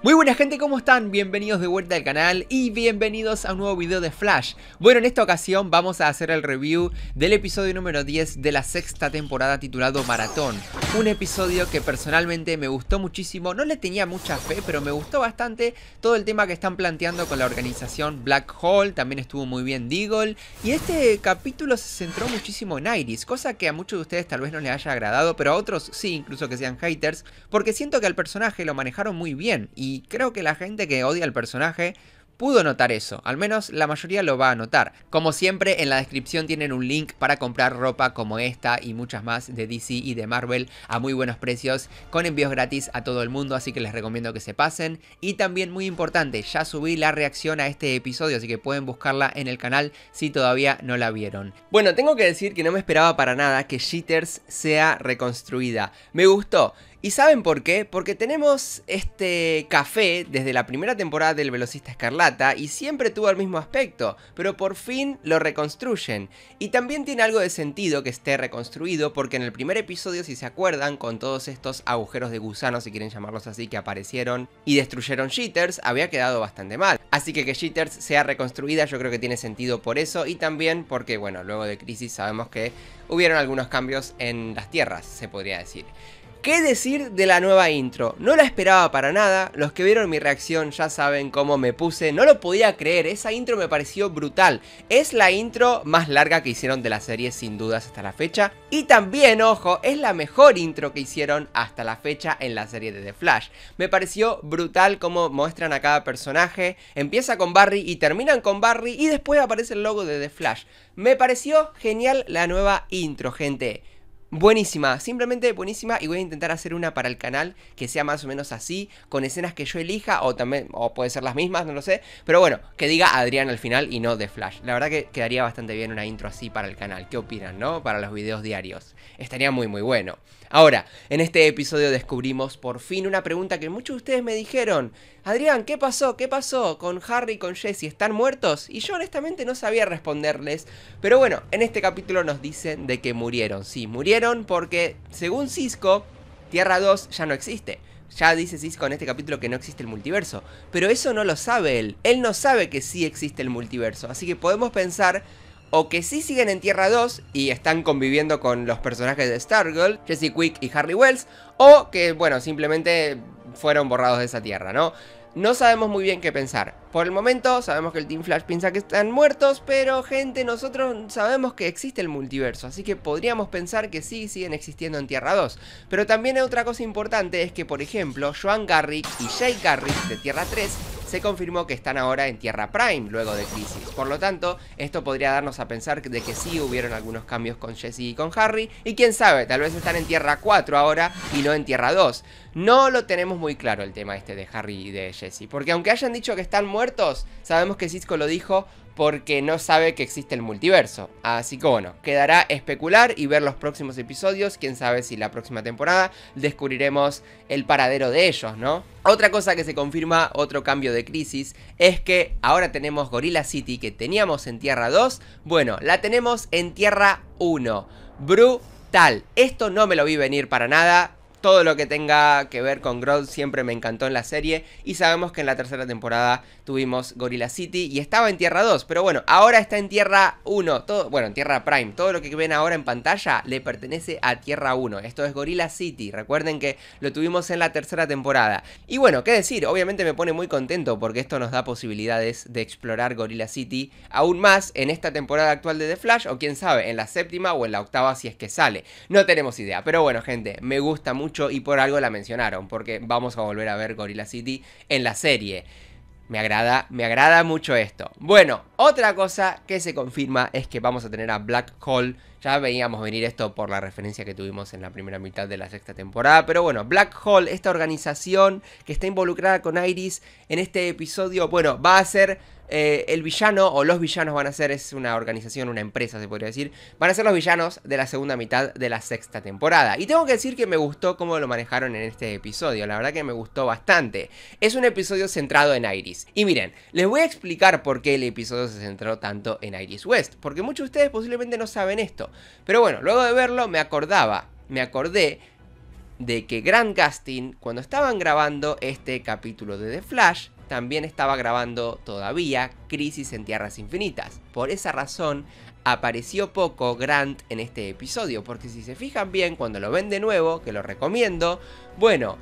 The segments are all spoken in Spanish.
Muy buena gente, ¿cómo están? Bienvenidos de vuelta al canal y bienvenidos a un nuevo video de Flash. Bueno, en esta ocasión vamos a hacer el review del episodio número 10 de la sexta temporada titulado Maratón. Un episodio que personalmente me gustó muchísimo, no le tenía mucha fe, pero me gustó bastante todo el tema que están planteando con la organización Black Hole, también estuvo muy bien Deagle, y este capítulo se centró muchísimo en Iris, cosa que a muchos de ustedes tal vez no les haya agradado, pero a otros sí, incluso que sean haters, porque siento que al personaje lo manejaron muy bien y y creo que la gente que odia al personaje pudo notar eso, al menos la mayoría lo va a notar. Como siempre, en la descripción tienen un link para comprar ropa como esta y muchas más de DC y de Marvel a muy buenos precios, con envíos gratis a todo el mundo, así que les recomiendo que se pasen. Y también muy importante, ya subí la reacción a este episodio, así que pueden buscarla en el canal si todavía no la vieron. Bueno, tengo que decir que no me esperaba para nada que Jitters sea reconstruida. Me gustó, ¿Y saben por qué? Porque tenemos este café desde la primera temporada del Velocista Escarlata y siempre tuvo el mismo aspecto, pero por fin lo reconstruyen. Y también tiene algo de sentido que esté reconstruido porque en el primer episodio, si se acuerdan, con todos estos agujeros de gusanos, si quieren llamarlos así, que aparecieron y destruyeron Jitters, había quedado bastante mal. Así que que Jitters sea reconstruida yo creo que tiene sentido por eso y también porque, bueno, luego de Crisis sabemos que hubieron algunos cambios en las tierras, se podría decir. ¿Qué decir de la nueva intro? No la esperaba para nada, los que vieron mi reacción ya saben cómo me puse, no lo podía creer, esa intro me pareció brutal. Es la intro más larga que hicieron de la serie sin dudas hasta la fecha y también, ojo, es la mejor intro que hicieron hasta la fecha en la serie de The Flash. Me pareció brutal cómo muestran a cada personaje, empieza con Barry y terminan con Barry y después aparece el logo de The Flash. Me pareció genial la nueva intro, gente. Buenísima, simplemente buenísima y voy a intentar hacer una para el canal que sea más o menos así, con escenas que yo elija o también, o puede ser las mismas, no lo sé, pero bueno, que diga Adrián al final y no de Flash. La verdad que quedaría bastante bien una intro así para el canal, ¿qué opinan, no? Para los videos diarios, estaría muy muy bueno. Ahora, en este episodio descubrimos por fin una pregunta que muchos de ustedes me dijeron. Adrián, ¿qué pasó? ¿Qué pasó con Harry y con Jesse? ¿Están muertos? Y yo honestamente no sabía responderles. Pero bueno, en este capítulo nos dicen de que murieron. Sí, murieron porque, según Cisco, Tierra 2 ya no existe. Ya dice Cisco en este capítulo que no existe el multiverso. Pero eso no lo sabe él. Él no sabe que sí existe el multiverso. Así que podemos pensar o que sí siguen en Tierra 2 y están conviviendo con los personajes de Stargirl, Jesse Quick y Harley Wells, o que, bueno, simplemente fueron borrados de esa Tierra, ¿no? No sabemos muy bien qué pensar. Por el momento sabemos que el Team Flash piensa que están muertos, pero gente, nosotros sabemos que existe el multiverso, así que podríamos pensar que sí siguen existiendo en Tierra 2. Pero también otra cosa importante es que, por ejemplo, Joan Garrick y Jay Garrick de Tierra 3 se confirmó que están ahora en Tierra Prime luego de Crisis. Por lo tanto, esto podría darnos a pensar de que sí hubieron algunos cambios con Jesse y con Harry, y quién sabe, tal vez están en Tierra 4 ahora y no en Tierra 2. No lo tenemos muy claro el tema este de Harry y de Jesse, porque aunque hayan dicho que están muertos, sabemos que Cisco lo dijo porque no sabe que existe el multiverso. Así que bueno, quedará especular y ver los próximos episodios. Quién sabe si la próxima temporada descubriremos el paradero de ellos, ¿no? Otra cosa que se confirma, otro cambio de crisis, es que ahora tenemos Gorilla City que teníamos en Tierra 2. Bueno, la tenemos en Tierra 1. Brutal. Esto no me lo vi venir para nada todo lo que tenga que ver con Grodd siempre me encantó en la serie y sabemos que en la tercera temporada tuvimos Gorilla City y estaba en Tierra 2, pero bueno, ahora está en Tierra 1, todo, bueno, en Tierra Prime, todo lo que ven ahora en pantalla le pertenece a Tierra 1, esto es Gorilla City, recuerden que lo tuvimos en la tercera temporada. Y bueno, qué decir, obviamente me pone muy contento porque esto nos da posibilidades de explorar Gorilla City aún más en esta temporada actual de The Flash o quién sabe, en la séptima o en la octava si es que sale, no tenemos idea, pero bueno gente, me gusta mucho y por algo la mencionaron, porque vamos a volver a ver Gorilla City en la serie. Me agrada, me agrada mucho esto. Bueno, otra cosa que se confirma es que vamos a tener a Black Hole ya veíamos venir esto por la referencia que tuvimos en la primera mitad de la sexta temporada. Pero bueno, Black Hole, esta organización que está involucrada con Iris en este episodio, bueno, va a ser eh, el villano o los villanos van a ser, es una organización, una empresa se podría decir, van a ser los villanos de la segunda mitad de la sexta temporada. Y tengo que decir que me gustó cómo lo manejaron en este episodio, la verdad que me gustó bastante. Es un episodio centrado en Iris. Y miren, les voy a explicar por qué el episodio se centró tanto en Iris West, porque muchos de ustedes posiblemente no saben esto. Pero bueno, luego de verlo me acordaba, me acordé de que Grant Gustin, cuando estaban grabando este capítulo de The Flash, también estaba grabando todavía Crisis en Tierras Infinitas. Por esa razón apareció poco Grant en este episodio, porque si se fijan bien, cuando lo ven de nuevo, que lo recomiendo, bueno,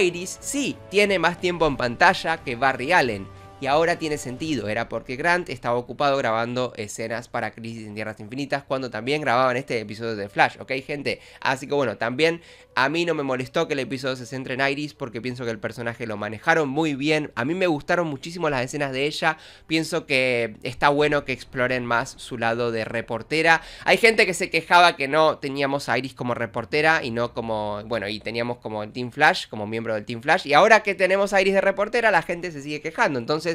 Iris sí tiene más tiempo en pantalla que Barry Allen y ahora tiene sentido, era porque Grant estaba ocupado grabando escenas para Crisis en Tierras Infinitas cuando también grababan este episodio de Flash, ¿ok gente? Así que bueno, también a mí no me molestó que el episodio se centre en Iris porque pienso que el personaje lo manejaron muy bien, a mí me gustaron muchísimo las escenas de ella, pienso que está bueno que exploren más su lado de reportera, hay gente que se quejaba que no teníamos a Iris como reportera y no como, bueno, y teníamos como el Team Flash, como miembro del Team Flash, y ahora que tenemos a Iris de reportera, la gente se sigue quejando, entonces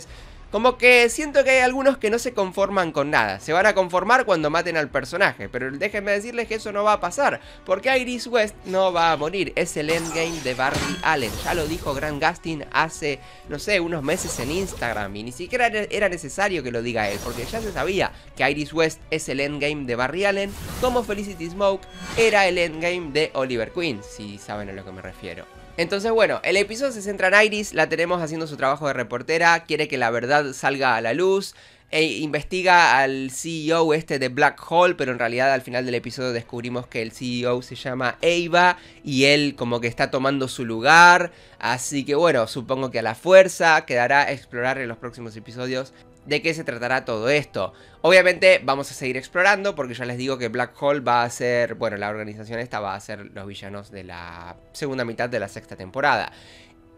como que siento que hay algunos que no se conforman con nada. Se van a conformar cuando maten al personaje. Pero déjenme decirles que eso no va a pasar. Porque Iris West no va a morir. Es el endgame de Barry Allen. Ya lo dijo Grant Gustin hace, no sé, unos meses en Instagram. Y ni siquiera era necesario que lo diga él. Porque ya se sabía que Iris West es el endgame de Barry Allen. Como Felicity Smoke era el endgame de Oliver Queen. Si saben a lo que me refiero. Entonces, bueno, el episodio se centra en Iris, la tenemos haciendo su trabajo de reportera, quiere que la verdad salga a la luz. E investiga al CEO este de Black Hole, pero en realidad al final del episodio descubrimos que el CEO se llama Ava y él como que está tomando su lugar, así que bueno, supongo que a la fuerza quedará a explorar en los próximos episodios de qué se tratará todo esto. Obviamente vamos a seguir explorando porque ya les digo que Black Hole va a ser, bueno, la organización esta va a ser los villanos de la segunda mitad de la sexta temporada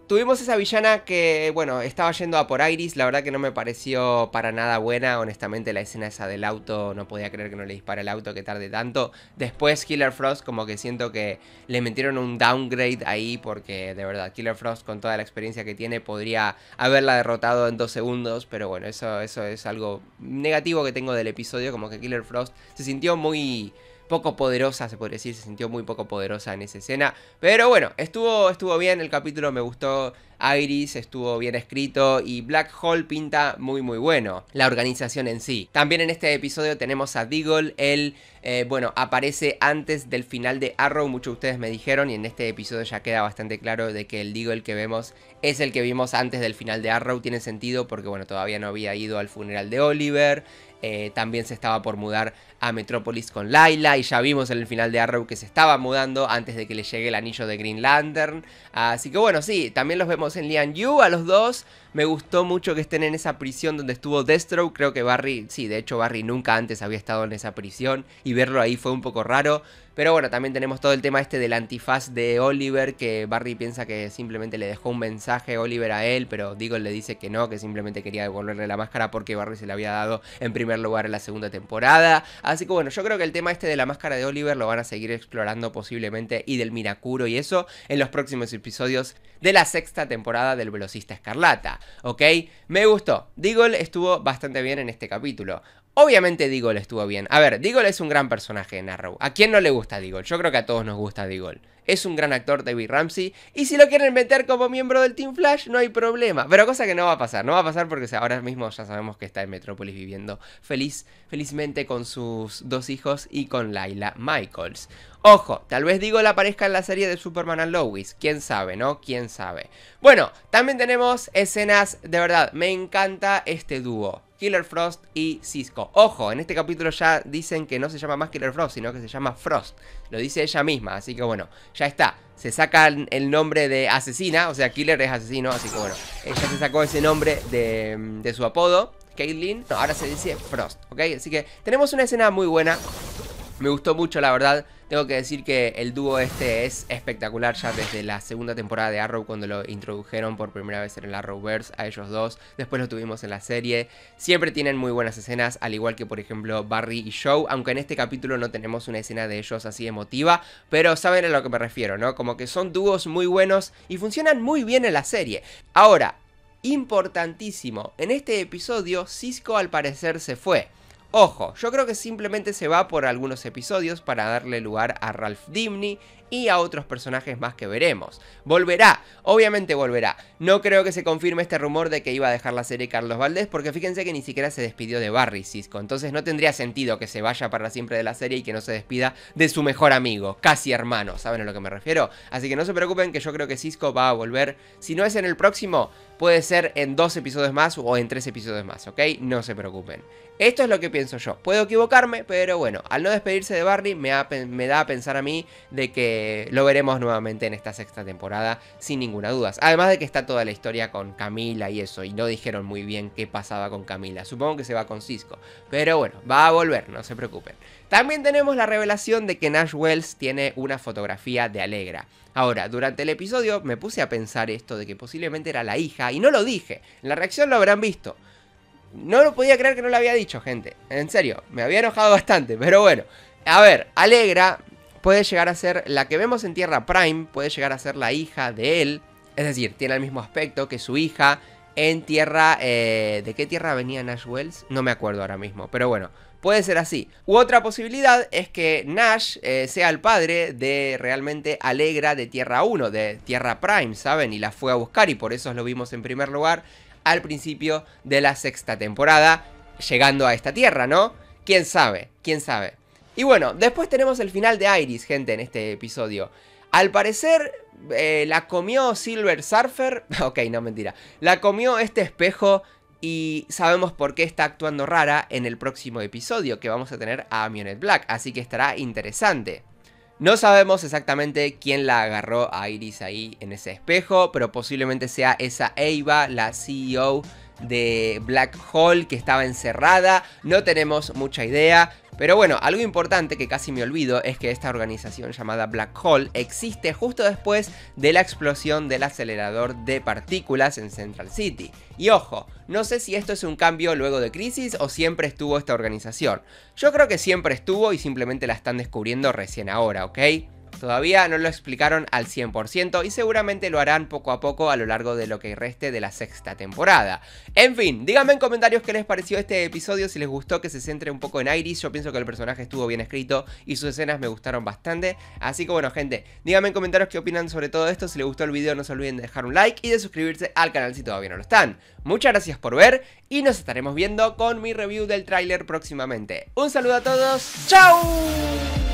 tuvimos esa villana que, bueno, estaba yendo a por Iris. La verdad que no me pareció para nada buena. Honestamente, la escena esa del auto, no podía creer que no le dispara el auto, que tarde tanto. Después, Killer Frost, como que siento que le metieron un downgrade ahí, porque de verdad, Killer Frost, con toda la experiencia que tiene, podría haberla derrotado en dos segundos. Pero bueno, eso, eso es algo negativo que tengo del episodio. Como que Killer Frost se sintió muy poco poderosa, se podría decir, se sintió muy poco poderosa en esa escena. Pero bueno, estuvo, estuvo bien el capítulo, me gustó Iris, estuvo bien escrito y Black Hole pinta muy muy bueno, la organización en sí. También en este episodio tenemos a Deagle, él, eh, bueno, aparece antes del final de Arrow, muchos de ustedes me dijeron y en este episodio ya queda bastante claro de que el Deagle que vemos es el que vimos antes del final de Arrow, tiene sentido porque bueno, todavía no había ido al funeral de Oliver, eh, también se estaba por mudar a Metrópolis con Laila. Y ya vimos en el final de Arrow que se estaba mudando antes de que le llegue el anillo de Green Lantern. Así que bueno, sí, también los vemos en Lian Yu a los dos. Me gustó mucho que estén en esa prisión donde estuvo Destro, Creo que Barry, sí, de hecho Barry nunca antes había estado en esa prisión. Y verlo ahí fue un poco raro. Pero bueno, también tenemos todo el tema este del antifaz de Oliver, que Barry piensa que simplemente le dejó un mensaje Oliver a él, pero Deagle le dice que no, que simplemente quería devolverle la máscara porque Barry se la había dado en primer lugar en la segunda temporada. Así que bueno, yo creo que el tema este de la máscara de Oliver lo van a seguir explorando posiblemente y del Miracuro y eso en los próximos episodios de la sexta temporada del Velocista Escarlata, ¿ok? Me gustó. Deagle estuvo bastante bien en este capítulo. Obviamente Deagle estuvo bien. A ver, Deagle es un gran personaje en Arrow. ¿A quién no le gusta? Yo creo que a todos nos gusta Digol. Es un gran actor David Ramsey. Y si lo quieren meter como miembro del Team Flash, no hay problema. Pero cosa que no va a pasar. No va a pasar porque ahora mismo ya sabemos que está en Metrópolis viviendo feliz, felizmente con sus dos hijos y con Laila Michaels. Ojo, tal vez la aparezca en la serie de Superman and Lois. Quién sabe, ¿no? Quién sabe. Bueno, también tenemos escenas, de verdad, me encanta este dúo. Killer Frost y Cisco. Ojo, en este capítulo ya dicen que no se llama más Killer Frost, sino que se llama Frost. Lo dice ella misma, así que bueno, ya está. Se saca el nombre de asesina, o sea, Killer es asesino, así que bueno, ella se sacó ese nombre de, su apodo, Caitlyn. No, ahora se dice Frost, ¿ok? Así que tenemos una escena muy buena. Me gustó mucho, la verdad. Tengo que decir que el dúo este es espectacular ya desde la segunda temporada de Arrow cuando lo introdujeron por primera vez en el Arrowverse a ellos dos. Después lo tuvimos en la serie. Siempre tienen muy buenas escenas, al igual que por ejemplo Barry y Joe, aunque en este capítulo no tenemos una escena de ellos así emotiva, pero saben a lo que me refiero, ¿no? Como que son dúos muy buenos y funcionan muy bien en la serie. Ahora, importantísimo, en este episodio Cisco al parecer se fue. Ojo, yo creo que simplemente se va por algunos episodios para darle lugar a Ralph Dimney y a otros personajes más que veremos. Volverá, obviamente volverá. No creo que se confirme este rumor de que iba a dejar la serie Carlos Valdés, porque fíjense que ni siquiera se despidió de Barry Cisco, entonces no tendría sentido que se vaya para siempre de la serie y que no se despida de su mejor amigo, casi hermano, ¿saben a lo que me refiero? Así que no se preocupen que yo creo que Cisco va a volver, si no es en el próximo, puede ser en dos episodios más o en tres episodios más, ¿ok? No se preocupen. Esto es lo que pienso yo. Puedo equivocarme, pero bueno, al no despedirse de Barry me, me da a pensar a mí de que eh, lo veremos nuevamente en esta sexta temporada, sin ninguna duda. Además de que está toda la historia con Camila y eso, y no dijeron muy bien qué pasaba con Camila. Supongo que se va con Cisco, pero bueno, va a volver, no se preocupen. También tenemos la revelación de que Nash Wells tiene una fotografía de Alegra. Ahora, durante el episodio me puse a pensar esto de que posiblemente era la hija, y no lo dije, en la reacción lo habrán visto. No lo podía creer que no lo había dicho, gente. En serio, me había enojado bastante, pero bueno. A ver, Alegra puede llegar a ser la que vemos en Tierra Prime, puede llegar a ser la hija de él, es decir, tiene el mismo aspecto que su hija en Tierra... Eh, ¿De qué Tierra venía Nash Wells? No me acuerdo ahora mismo, pero bueno, puede ser así. U otra posibilidad es que Nash eh, sea el padre de realmente Alegra de Tierra 1, de Tierra Prime, ¿saben? Y la fue a buscar y por eso lo vimos en primer lugar al principio de la sexta temporada, llegando a esta Tierra, ¿no? ¿Quién sabe? ¿Quién sabe? Y bueno, después tenemos el final de Iris, gente, en este episodio. Al parecer, eh, la comió Silver Surfer. ok, no mentira. La comió este espejo y sabemos por qué está actuando rara en el próximo episodio que vamos a tener a Amionet Black. Así que estará interesante. No sabemos exactamente quién la agarró a Iris ahí en ese espejo, pero posiblemente sea esa Eva, la CEO de Black Hole que estaba encerrada. No tenemos mucha idea. Pero bueno, algo importante que casi me olvido es que esta organización llamada Black Hole existe justo después de la explosión del acelerador de partículas en Central City. Y ojo, no sé si esto es un cambio luego de Crisis o siempre estuvo esta organización. Yo creo que siempre estuvo y simplemente la están descubriendo recién ahora, ¿ok? Todavía no lo explicaron al 100% y seguramente lo harán poco a poco a lo largo de lo que reste de la sexta temporada. En fin, díganme en comentarios qué les pareció este episodio, si les gustó que se centre un poco en Iris, yo pienso que el personaje estuvo bien escrito y sus escenas me gustaron bastante, así que bueno gente, díganme en comentarios qué opinan sobre todo esto, si les gustó el video no se olviden de dejar un like y de suscribirse al canal si todavía no lo están. Muchas gracias por ver y nos estaremos viendo con mi review del tráiler próximamente. Un saludo a todos, ¡chao!